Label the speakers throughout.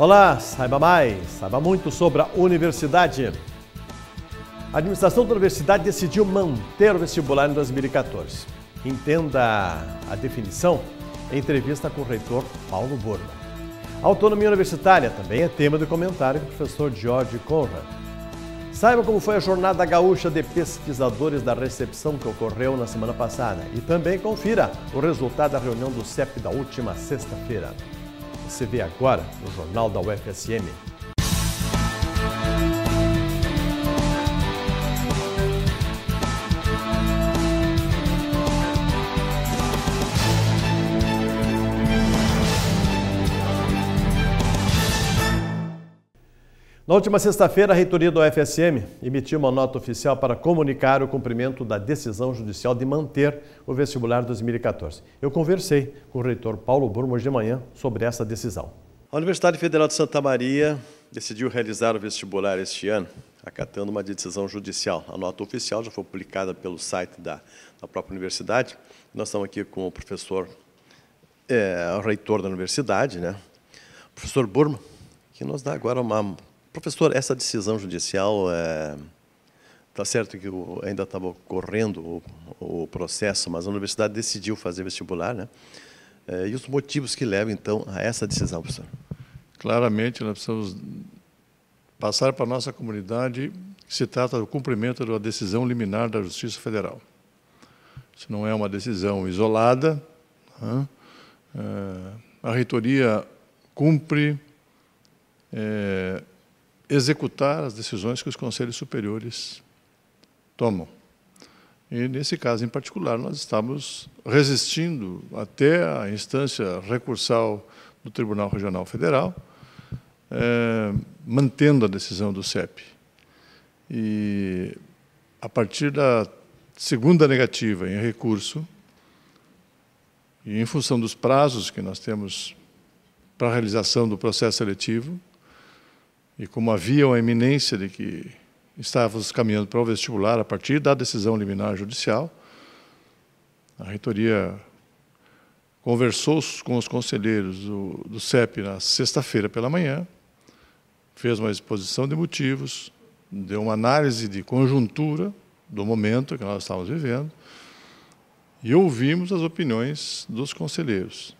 Speaker 1: Olá, saiba mais, saiba muito sobre a universidade. A administração da universidade decidiu manter o vestibular em 2014. Entenda a definição em entrevista com o reitor Paulo Borba. A autonomia universitária também é tema do comentário com o professor George Conrad. Saiba como foi a jornada gaúcha de pesquisadores da recepção que ocorreu na semana passada e também confira o resultado da reunião do CEP da última sexta-feira. Você vê agora no Jornal da UFSM. Na última sexta-feira, a reitoria do UFSM emitiu uma nota oficial para comunicar o cumprimento da decisão judicial de manter o vestibular 2014. Eu conversei com o reitor Paulo Burmo hoje de manhã sobre essa decisão. A Universidade Federal de Santa Maria decidiu realizar o vestibular este ano, acatando uma decisão judicial. A nota oficial já foi publicada pelo site da, da própria universidade. Nós estamos aqui com o professor, é, o reitor da universidade, né? o professor Burma, que nos dá agora uma Professor, essa decisão judicial, está é, tá certo que ainda estava correndo o, o, processo, mas a universidade decidiu fazer vestibular, né? É, e os motivos que levam, então, a essa decisão, professor?
Speaker 2: Claramente, nós precisamos passar para a nossa comunidade que se trata do cumprimento da decisão liminar da Justiça Federal. Isso não é uma decisão isolada. Né? É, a reitoria cumpre é, executar as decisões que os conselhos superiores tomam. E, nesse caso em particular, nós estamos resistindo até a instância recursal do Tribunal Regional Federal, eh, mantendo a decisão do CEP. E, a partir da segunda negativa em recurso, e em função dos prazos que nós temos para a realização do processo seletivo, e como havia uma eminência de que estávamos caminhando para o vestibular a partir da decisão liminar judicial, a reitoria conversou com os conselheiros do, do CEP na sexta-feira pela manhã, fez uma exposição de motivos, deu uma análise de conjuntura do momento que nós estávamos vivendo e ouvimos as opiniões dos conselheiros.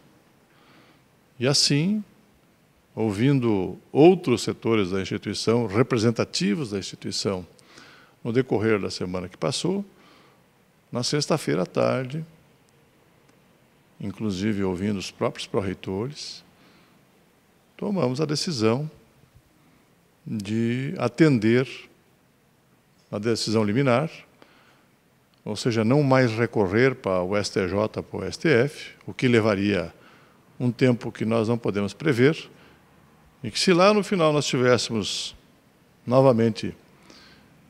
Speaker 2: E assim ouvindo outros setores da instituição, representativos da instituição, no decorrer da semana que passou, na sexta-feira à tarde, inclusive ouvindo os próprios pró-reitores, tomamos a decisão de atender a decisão liminar, ou seja, não mais recorrer para o STJ, para o STF, o que levaria um tempo que nós não podemos prever, e que se lá no final nós tivéssemos novamente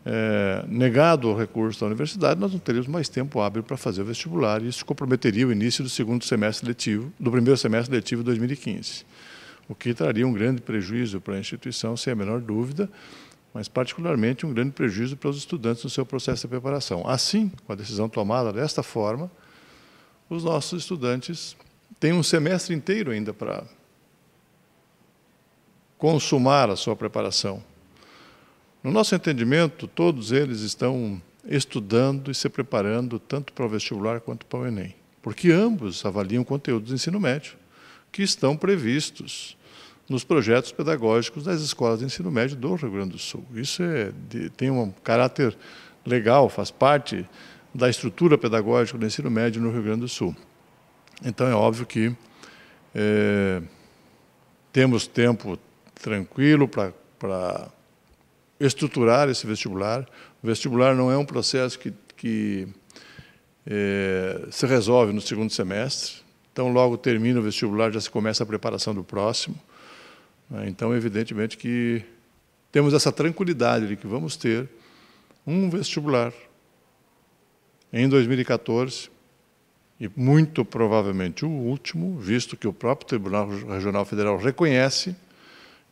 Speaker 2: é, negado o recurso da universidade, nós não teríamos mais tempo hábil para fazer o vestibular e isso comprometeria o início do segundo semestre letivo, do primeiro semestre letivo de 2015, o que traria um grande prejuízo para a instituição, sem a menor dúvida, mas particularmente um grande prejuízo para os estudantes no seu processo de preparação. Assim, com a decisão tomada desta forma, os nossos estudantes têm um semestre inteiro ainda para consumar a sua preparação. No nosso entendimento, todos eles estão estudando e se preparando tanto para o vestibular quanto para o Enem, porque ambos avaliam conteúdos do ensino médio que estão previstos nos projetos pedagógicos das escolas de ensino médio do Rio Grande do Sul. Isso é, tem um caráter legal, faz parte da estrutura pedagógica do ensino médio no Rio Grande do Sul. Então é óbvio que é, temos tempo tranquilo para estruturar esse vestibular. O vestibular não é um processo que, que é, se resolve no segundo semestre. Então, logo termina o vestibular, já se começa a preparação do próximo. Né. Então, evidentemente que temos essa tranquilidade de que vamos ter um vestibular em 2014 e muito provavelmente o último, visto que o próprio Tribunal Regional Federal reconhece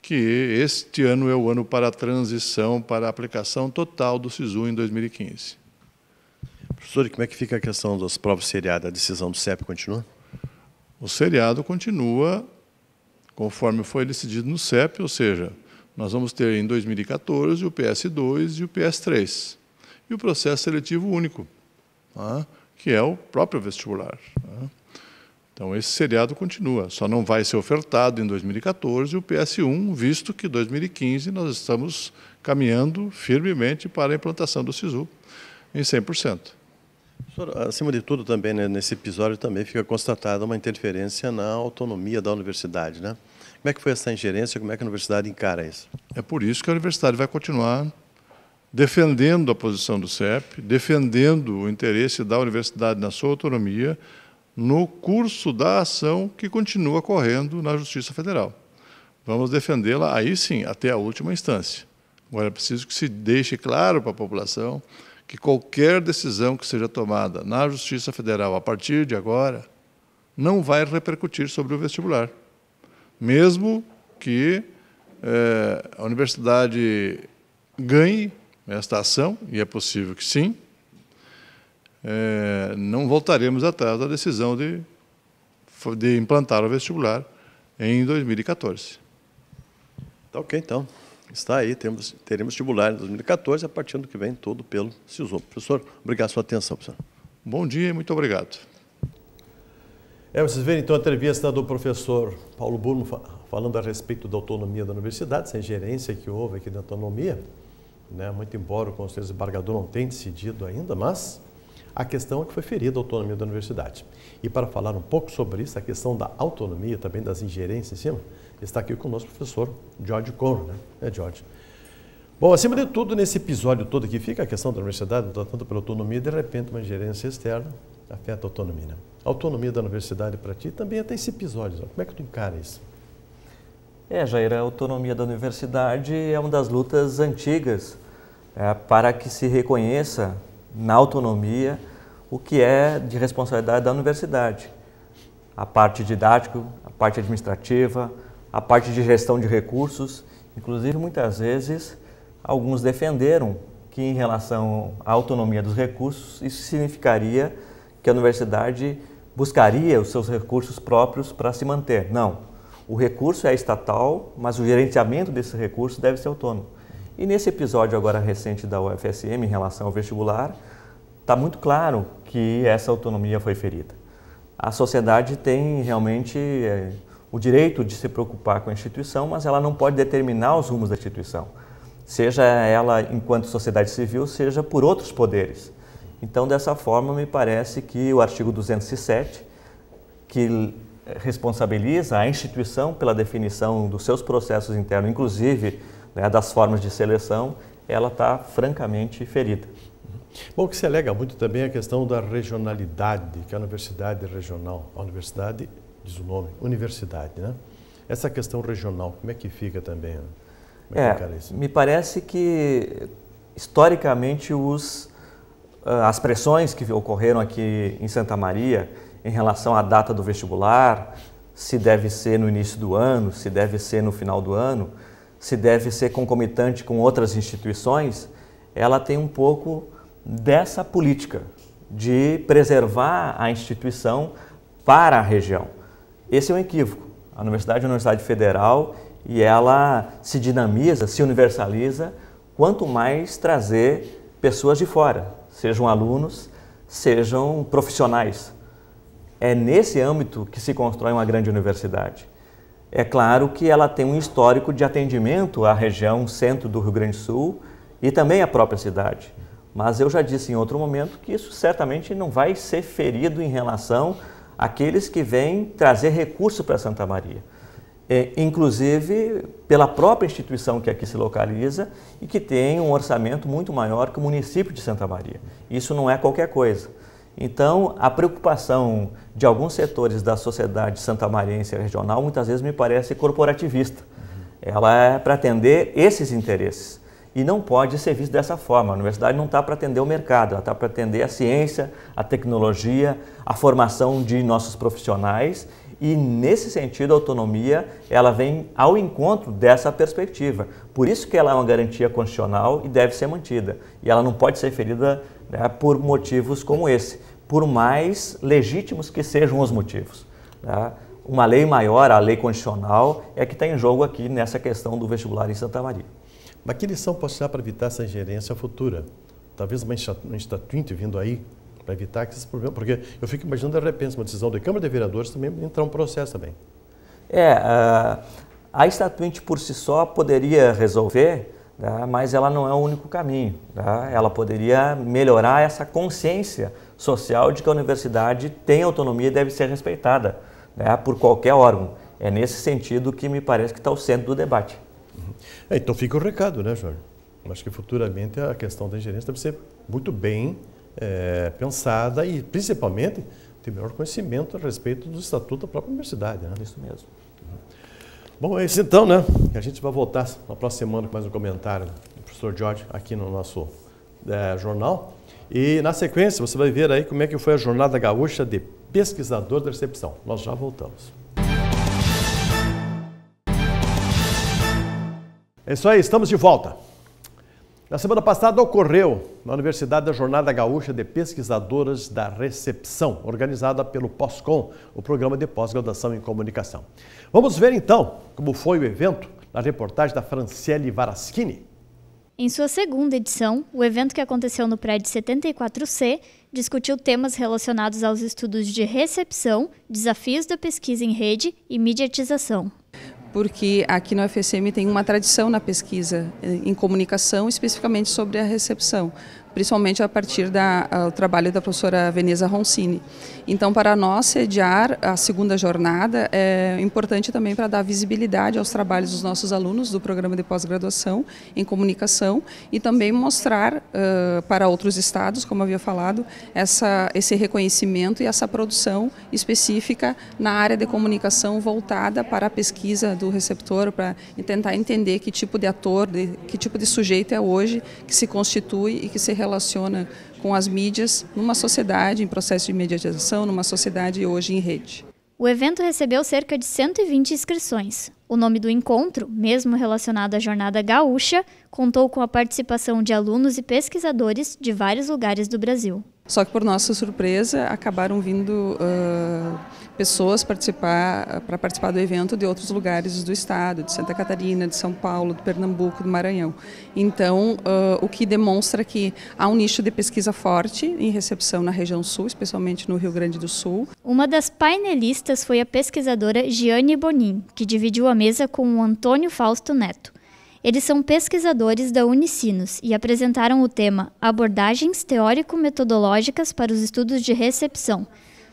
Speaker 2: que este ano é o ano para a transição, para a aplicação total do SISU em 2015. Professor, como é que fica a questão das provas seriadas? A decisão do CEP continua? O seriado continua conforme foi decidido no CEP, ou seja, nós vamos ter em 2014 o PS2 e o PS3. E o processo seletivo único, tá? que é o próprio vestibular. Tá? Então, esse seriado continua, só não vai ser ofertado em 2014 o PS1, visto que 2015 nós estamos caminhando firmemente para a implantação do SISU em 100%. Senhor, acima de tudo, também né, nesse episódio
Speaker 1: também fica constatada uma interferência na autonomia da universidade, né? Como é que foi essa
Speaker 2: ingerência? Como é que a universidade encara isso? É por isso que a universidade vai continuar defendendo a posição do CEP, defendendo o interesse da universidade na sua autonomia, no curso da ação que continua correndo na Justiça Federal. Vamos defendê-la aí sim, até a última instância. Agora é preciso que se deixe claro para a população que qualquer decisão que seja tomada na Justiça Federal a partir de agora não vai repercutir sobre o vestibular. Mesmo que é, a universidade ganhe esta ação, e é possível que sim, é, não voltaremos atrás da decisão de, de implantar o vestibular em 2014.
Speaker 1: Tá ok, então. Está aí, temos, teremos vestibular em 2014, a partir do que vem, todo pelo CISO. Professor, obrigado pela sua atenção, professor. Bom dia e muito obrigado. É, vocês viram então a entrevista do professor Paulo Burmo falando a respeito da autonomia da universidade, sem gerência que houve aqui da autonomia, né? muito embora o Conselho Desembargador não tenha decidido ainda, mas a questão que foi ferida a autonomia da universidade. E para falar um pouco sobre isso, a questão da autonomia, também das ingerências em cima, está aqui conosco o professor George Coro, né? É, George. Bom, acima de tudo, nesse episódio todo que fica a questão da universidade, então, tanto pela autonomia, de repente uma ingerência externa afeta a autonomia. Né? A
Speaker 3: autonomia da universidade para ti também até esse episódio. Como
Speaker 1: é que tu encara isso?
Speaker 3: É, Jair, a autonomia da universidade é uma das lutas antigas é, para que se reconheça na autonomia o que é de responsabilidade da universidade. A parte didática, a parte administrativa, a parte de gestão de recursos. Inclusive, muitas vezes, alguns defenderam que, em relação à autonomia dos recursos, isso significaria que a universidade buscaria os seus recursos próprios para se manter. Não. O recurso é estatal, mas o gerenciamento desse recurso deve ser autônomo. E nesse episódio agora recente da UFSM em relação ao vestibular, está muito claro que essa autonomia foi ferida. A sociedade tem realmente é, o direito de se preocupar com a instituição, mas ela não pode determinar os rumos da instituição, seja ela enquanto sociedade civil, seja por outros poderes. Então, dessa forma, me parece que o artigo 207, que responsabiliza a instituição pela definição dos seus processos internos, inclusive né, das formas de seleção, ela está francamente ferida. Bom, o que se alega muito também é a questão da regionalidade, que a universidade
Speaker 1: regional, a universidade, diz o nome, universidade, né? Essa questão regional, como é que fica também? Né? Como é, é me
Speaker 3: parece que, historicamente, os, ah, as pressões que ocorreram aqui em Santa Maria em relação à data do vestibular, se deve ser no início do ano, se deve ser no final do ano, se deve ser concomitante com outras instituições, ela tem um pouco dessa política de preservar a instituição para a região. Esse é um equívoco. A universidade é uma universidade federal e ela se dinamiza, se universaliza, quanto mais trazer pessoas de fora, sejam alunos, sejam profissionais. É nesse âmbito que se constrói uma grande universidade. É claro que ela tem um histórico de atendimento à região centro do Rio Grande do Sul e também à própria cidade. Mas eu já disse em outro momento que isso certamente não vai ser ferido em relação àqueles que vêm trazer recurso para Santa Maria. É, inclusive pela própria instituição que aqui se localiza e que tem um orçamento muito maior que o município de Santa Maria. Isso não é qualquer coisa. Então, a preocupação de alguns setores da sociedade santamariense regional muitas vezes me parece corporativista. Ela é para atender esses interesses e não pode ser visto dessa forma. A universidade não está para atender o mercado, ela está para atender a ciência, a tecnologia, a formação de nossos profissionais e nesse sentido, a autonomia ela vem ao encontro dessa perspectiva. Por isso que ela é uma garantia constitucional e deve ser mantida. E ela não pode ser ferida né, por motivos como esse, por mais legítimos que sejam os motivos. Tá? Uma lei maior, a lei constitucional, é que está em jogo aqui nessa questão do vestibular em Santa Maria. Mas que lição posso dar para evitar essa ingerência futura?
Speaker 1: Talvez uma estatuinte vindo aí para evitar que esse problemas... Porque eu fico imaginando, de repente, uma decisão da Câmara de Vereadores também entrar um processo também.
Speaker 3: É, a, ah, a estatuinte por si só poderia resolver, né, mas ela não é o único caminho. Né. Ela poderia melhorar essa consciência social de que a universidade tem autonomia e deve ser respeitada né? por qualquer órgão. É nesse sentido que me parece que está o centro do debate. É, então fica o
Speaker 1: recado, né, Jorge? Acho que futuramente a questão da ingerência deve ser muito bem é, pensada e, principalmente, ter melhor conhecimento a respeito do estatuto da própria universidade. Né? Isso mesmo. Bom, é isso então, né? A gente vai voltar na próxima semana com mais um comentário do professor Jorge aqui no nosso é, jornal. E na sequência você vai ver aí como é que foi a jornada gaúcha de pesquisador da recepção. Nós já voltamos. É isso aí, estamos de volta. Na semana passada ocorreu na Universidade da Jornada Gaúcha de Pesquisadoras da Recepção, organizada pelo POSCOM, o Programa de Pós-Graduação em Comunicação. Vamos ver então como foi o evento na reportagem da Franciele Varaschini.
Speaker 4: Em sua segunda edição, o evento que aconteceu no prédio 74C discutiu temas relacionados aos estudos de recepção,
Speaker 5: desafios da pesquisa em rede e mediatização porque aqui no UFSM tem uma tradição na pesquisa eh, em comunicação, especificamente sobre a recepção principalmente a partir do trabalho da professora Veneza Roncini. Então, para nós sediar a segunda jornada é importante também para dar visibilidade aos trabalhos dos nossos alunos do programa de pós-graduação em comunicação e também mostrar uh, para outros estados, como havia falado, essa, esse reconhecimento e essa produção específica na área de comunicação voltada para a pesquisa do receptor, para tentar entender que tipo de ator, de, que tipo de sujeito é hoje que se constitui e que se relaciona relaciona com as mídias numa sociedade em processo de mediatização, numa sociedade hoje em rede.
Speaker 4: O evento recebeu cerca de 120 inscrições. O nome do encontro, mesmo relacionado à Jornada Gaúcha, contou com a participação de alunos e pesquisadores
Speaker 5: de vários lugares do Brasil. Só que, por nossa surpresa, acabaram vindo uh, pessoas participar ah, para participar do evento de outros lugares do estado, de Santa Catarina, de São Paulo, do Pernambuco, do Maranhão. Então, uh, o que demonstra que há um nicho de pesquisa forte em recepção na região sul, especialmente no Rio Grande do Sul. Uma
Speaker 4: das painelistas foi a pesquisadora Giane Bonin, que dividiu a mesa com o Antônio Fausto Neto. Eles são pesquisadores da Unicinos e apresentaram o tema Abordagens Teórico-Metodológicas para os Estudos de Recepção,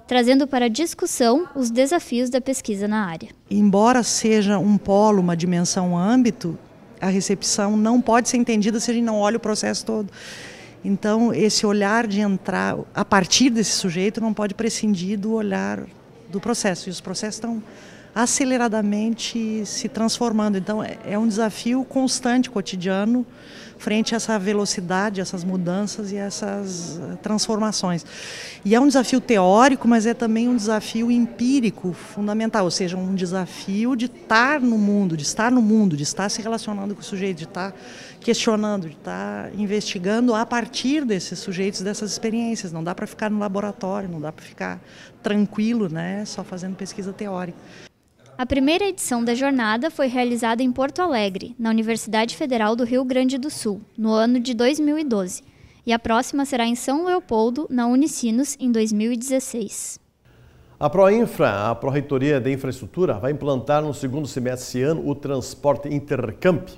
Speaker 4: trazendo para
Speaker 5: discussão os desafios da pesquisa na área. Embora seja um polo, uma dimensão, um âmbito, a recepção não pode ser entendida se a gente não olha o processo todo. Então, esse olhar de entrar a partir desse sujeito não pode prescindir do olhar do processo. E os processos estão aceleradamente se transformando. Então, é, é um desafio constante, cotidiano, frente a essa velocidade, essas mudanças e essas eh, transformações. E é um desafio teórico, mas é também um desafio empírico fundamental, ou seja, um desafio de estar no mundo, de estar no mundo, de estar se relacionando com o sujeito, de estar questionando, de estar investigando a partir desses sujeitos, dessas experiências. Não dá para ficar no laboratório, não dá para ficar tranquilo, né, só fazendo pesquisa teórica.
Speaker 4: A primeira edição da jornada foi realizada em Porto Alegre, na Universidade Federal do Rio Grande do Sul, no ano de 2012, e a próxima será em São Leopoldo, na Unicinos, em 2016.
Speaker 1: A Proinfra, a Proreitoria de Infraestrutura, vai implantar no segundo semestre desse ano o transporte Intercamp,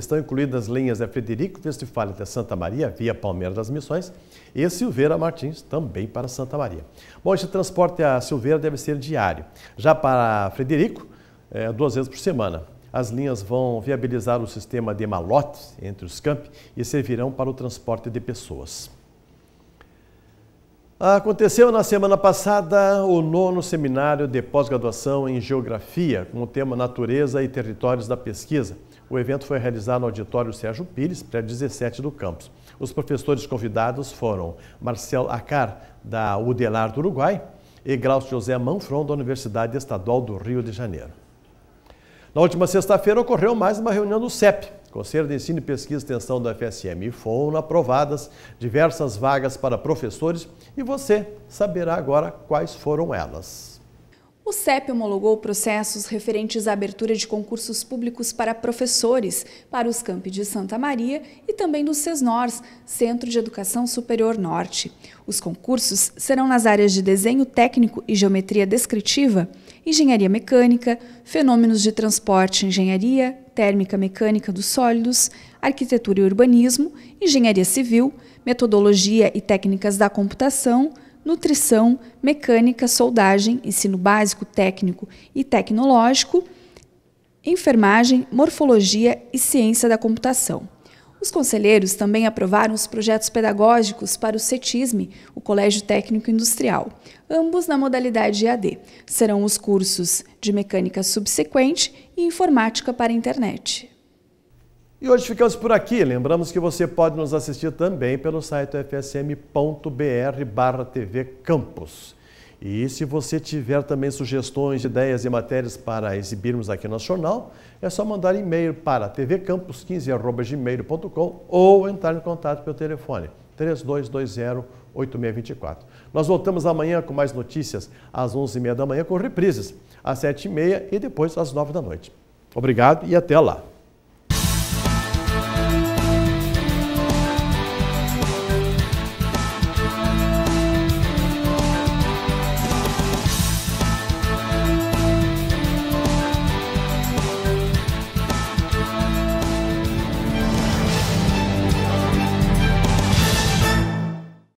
Speaker 1: estão incluídas as linhas da Frederico Westphalen até Santa Maria, via Palmeiras das Missões, e Silveira Martins, também para Santa Maria. Bom, esse transporte a Silveira deve ser diário. Já para Frederico, é, duas vezes por semana. As linhas vão viabilizar o sistema de malotes entre os campos e servirão para o transporte de pessoas. Aconteceu na semana passada o nono seminário de pós-graduação em Geografia, com o tema Natureza e Territórios da Pesquisa. O evento foi realizado no auditório Sérgio Pires, prédio 17 do campus. Os professores convidados foram Marcel Acar, da UDELAR do Uruguai, e Glaucio José Manfron, da Universidade Estadual do Rio de Janeiro. Na última sexta-feira ocorreu mais uma reunião do CEP, Conselho de Ensino, Pesquisa e Extensão da FSM e foram aprovadas diversas vagas para professores e você saberá agora quais foram elas.
Speaker 5: O CEP homologou processos referentes à abertura de concursos públicos para professores para os campi de Santa Maria e também do CESNORS, Centro de Educação Superior Norte. Os concursos serão nas áreas de desenho técnico e geometria descritiva, engenharia mecânica, fenômenos de transporte, engenharia, térmica mecânica dos sólidos, arquitetura e urbanismo, engenharia civil, metodologia e técnicas da computação, nutrição, mecânica, soldagem, ensino básico, técnico e tecnológico, enfermagem, morfologia e ciência da computação. Os conselheiros também aprovaram os projetos pedagógicos para o CETISME, o Colégio Técnico Industrial, ambos na modalidade EAD. Serão os cursos de Mecânica Subsequente e Informática para a Internet.
Speaker 1: E hoje ficamos por aqui. Lembramos que você pode nos assistir também pelo site fsm.br barra TV campus e se você tiver também sugestões, ideias e matérias para exibirmos aqui no Nacional, é só mandar e-mail para tvcampus15.gmail.com ou entrar em contato pelo telefone 3220-8624. Nós voltamos amanhã com mais notícias às 11h30 da manhã com reprises às 7h30 e depois às 9 da noite. Obrigado e até lá!